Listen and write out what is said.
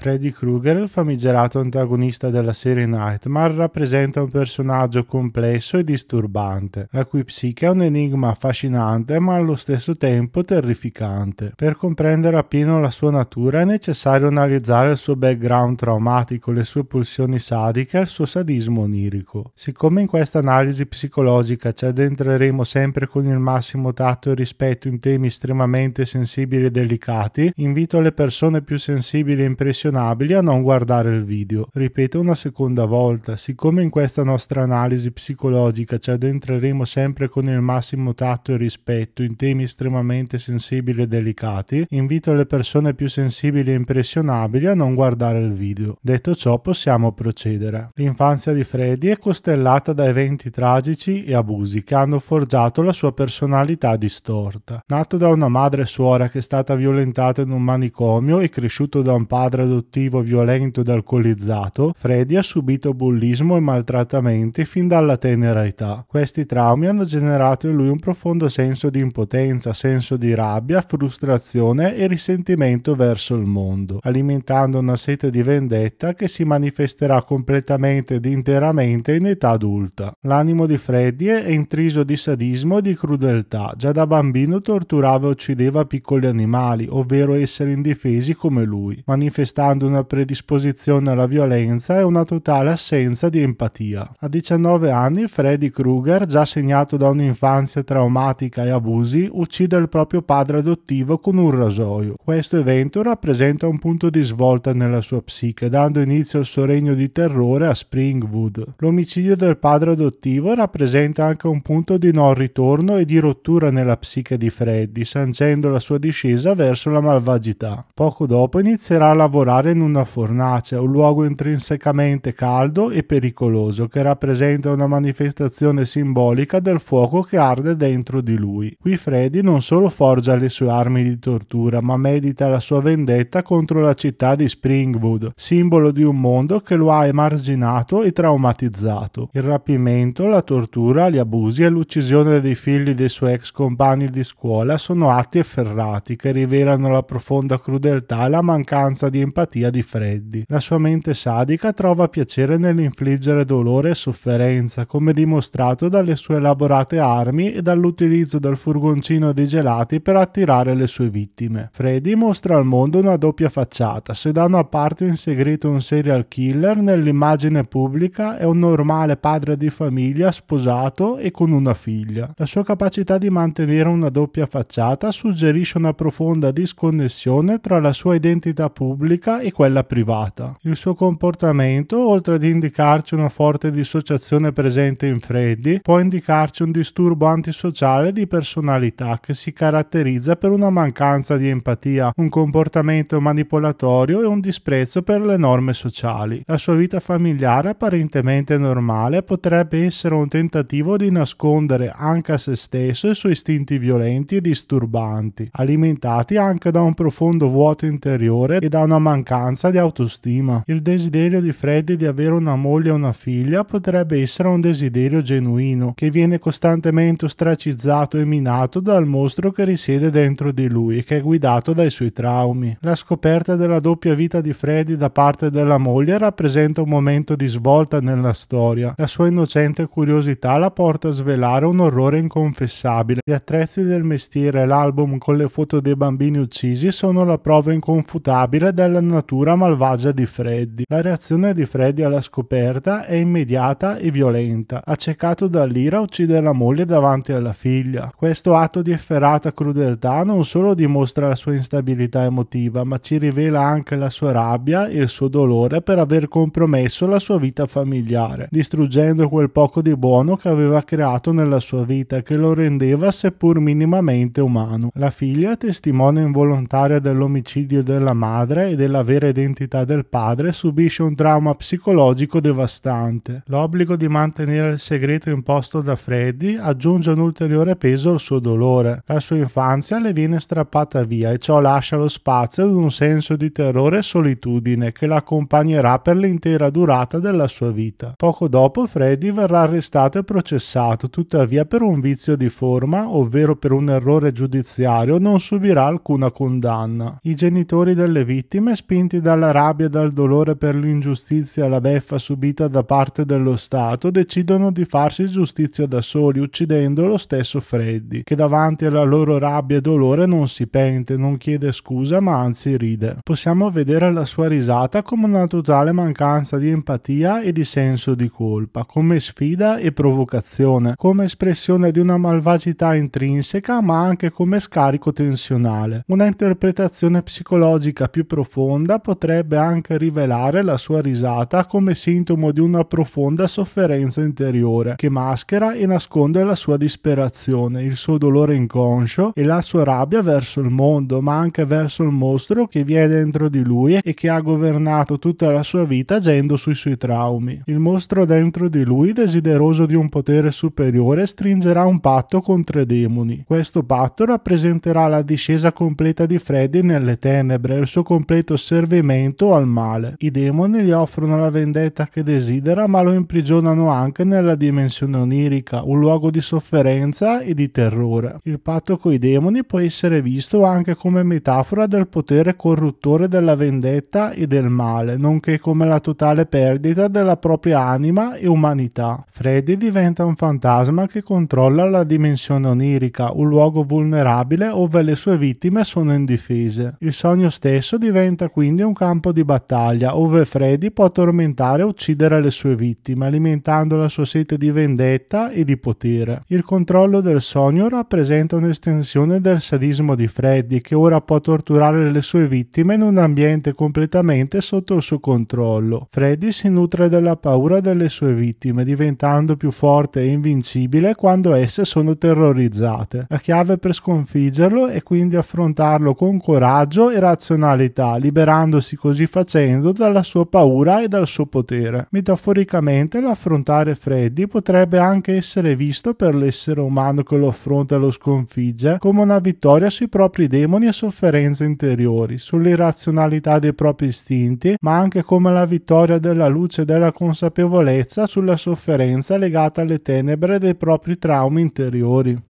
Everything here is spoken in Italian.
Freddy Krueger, il famigerato antagonista della serie Nightmare, rappresenta un personaggio complesso e disturbante, la cui psiche è un enigma affascinante ma allo stesso tempo terrificante. Per comprendere appieno la sua natura è necessario analizzare il suo background traumatico, le sue pulsioni sadiche e il suo sadismo onirico. Siccome in questa analisi psicologica ci addentreremo sempre con il massimo tatto e rispetto in temi estremamente sensibili e delicati, invito le persone più sensibili e impressionate impressionabili a non guardare il video. Ripeto una seconda volta, siccome in questa nostra analisi psicologica ci addentreremo sempre con il massimo tatto e rispetto in temi estremamente sensibili e delicati, invito le persone più sensibili e impressionabili a non guardare il video. Detto ciò possiamo procedere. L'infanzia di Freddy è costellata da eventi tragici e abusi che hanno forgiato la sua personalità distorta. Nato da una madre suora che è stata violentata in un manicomio e cresciuto da un padre adolescente produttivo violento ed alcolizzato, Freddy ha subito bullismo e maltrattamenti fin dalla tenera età. Questi traumi hanno generato in lui un profondo senso di impotenza, senso di rabbia, frustrazione e risentimento verso il mondo, alimentando una sete di vendetta che si manifesterà completamente ed interamente in età adulta. L'animo di Freddy è intriso di sadismo e di crudeltà. Già da bambino torturava e uccideva piccoli animali, ovvero esseri indifesi come lui, manifestando mostrando una predisposizione alla violenza e una totale assenza di empatia. A 19 anni Freddy Krueger, già segnato da un'infanzia traumatica e abusi, uccide il proprio padre adottivo con un rasoio. Questo evento rappresenta un punto di svolta nella sua psiche, dando inizio al suo regno di terrore a Springwood. L'omicidio del padre adottivo rappresenta anche un punto di non ritorno e di rottura nella psiche di Freddy, sancendo la sua discesa verso la malvagità. Poco dopo inizierà a lavorare bruciare in una fornace, un luogo intrinsecamente caldo e pericoloso che rappresenta una manifestazione simbolica del fuoco che arde dentro di lui. Qui Freddy non solo forgia le sue armi di tortura, ma medita la sua vendetta contro la città di Springwood, simbolo di un mondo che lo ha emarginato e traumatizzato. Il rapimento, la tortura, gli abusi e l'uccisione dei figli dei suoi ex compagni di scuola sono atti efferrati che rivelano la profonda crudeltà e la mancanza di empatia simpatia di Freddy. La sua mente sadica trova piacere nell'infliggere dolore e sofferenza, come dimostrato dalle sue elaborate armi e dall'utilizzo del furgoncino dei gelati per attirare le sue vittime. Freddy mostra al mondo una doppia facciata, se da una parte in segreto un serial killer nell'immagine pubblica è un normale padre di famiglia sposato e con una figlia. La sua capacità di mantenere una doppia facciata suggerisce una profonda disconnessione tra la sua identità pubblica e quella privata. Il suo comportamento, oltre ad indicarci una forte dissociazione presente in Freddy, può indicarci un disturbo antisociale di personalità che si caratterizza per una mancanza di empatia, un comportamento manipolatorio e un disprezzo per le norme sociali. La sua vita familiare apparentemente normale potrebbe essere un tentativo di nascondere anche a se stesso i suoi istinti violenti e disturbanti, alimentati anche da un profondo vuoto interiore e da una mancanza mancanza di autostima. Il desiderio di Freddy di avere una moglie o una figlia potrebbe essere un desiderio genuino, che viene costantemente ostracizzato e minato dal mostro che risiede dentro di lui e che è guidato dai suoi traumi. La scoperta della doppia vita di Freddy da parte della moglie rappresenta un momento di svolta nella storia. La sua innocente curiosità la porta a svelare un orrore inconfessabile. Gli attrezzi del mestiere e l'album con le foto dei bambini uccisi sono la prova inconfutabile della natura malvagia di Freddy. La reazione di Freddy alla scoperta è immediata e violenta. Accecato dall'ira uccide la moglie davanti alla figlia. Questo atto di efferata crudeltà non solo dimostra la sua instabilità emotiva, ma ci rivela anche la sua rabbia e il suo dolore per aver compromesso la sua vita familiare, distruggendo quel poco di buono che aveva creato nella sua vita che lo rendeva seppur minimamente umano. La figlia, testimone involontaria dell'omicidio della madre e della la vera identità del padre, subisce un trauma psicologico devastante. L'obbligo di mantenere il segreto imposto da Freddy aggiunge un ulteriore peso al suo dolore. La sua infanzia le viene strappata via e ciò lascia lo spazio ad un senso di terrore e solitudine che l'accompagnerà per l'intera durata della sua vita. Poco dopo Freddy verrà arrestato e processato, tuttavia per un vizio di forma, ovvero per un errore giudiziario, non subirà alcuna condanna. I genitori delle vittime spinti dalla rabbia e dal dolore per l'ingiustizia e la beffa subita da parte dello Stato, decidono di farsi giustizia da soli, uccidendo lo stesso Freddy, che davanti alla loro rabbia e dolore non si pente, non chiede scusa, ma anzi ride. Possiamo vedere la sua risata come una totale mancanza di empatia e di senso di colpa, come sfida e provocazione, come espressione di una malvagità intrinseca, ma anche come scarico tensionale. Una interpretazione psicologica più profonda profonda potrebbe anche rivelare la sua risata come sintomo di una profonda sofferenza interiore che maschera e nasconde la sua disperazione, il suo dolore inconscio e la sua rabbia verso il mondo, ma anche verso il mostro che vi è dentro di lui e che ha governato tutta la sua vita agendo sui suoi traumi. Il mostro dentro di lui, desideroso di un potere superiore, stringerà un patto con tre demoni. Questo patto rappresenterà la discesa completa di Freddy nelle tenebre, il suo completo asservimento al male. I demoni gli offrono la vendetta che desidera, ma lo imprigionano anche nella dimensione onirica, un luogo di sofferenza e di terrore. Il patto coi demoni può essere visto anche come metafora del potere corruttore della vendetta e del male, nonché come la totale perdita della propria anima e umanità. Freddy diventa un fantasma che controlla la dimensione onirica, un luogo vulnerabile dove le sue vittime sono indifese. Il sogno stesso diventa quindi un campo di battaglia dove Freddy può tormentare e uccidere le sue vittime, alimentando la sua sete di vendetta e di potere. Il controllo del sogno rappresenta un'estensione del sadismo di Freddy, che ora può torturare le sue vittime in un ambiente completamente sotto il suo controllo. Freddy si nutre della paura delle sue vittime, diventando più forte e invincibile quando esse sono terrorizzate. La chiave per sconfiggerlo è quindi affrontarlo con coraggio e razionalità, liberando liberandosi così facendo dalla sua paura e dal suo potere. Metaforicamente l'affrontare Freddy potrebbe anche essere visto per l'essere umano che lo affronta e lo sconfigge come una vittoria sui propri demoni e sofferenze interiori, sull'irrazionalità dei propri istinti, ma anche come la vittoria della luce e della consapevolezza sulla sofferenza legata alle tenebre dei propri traumi interiori.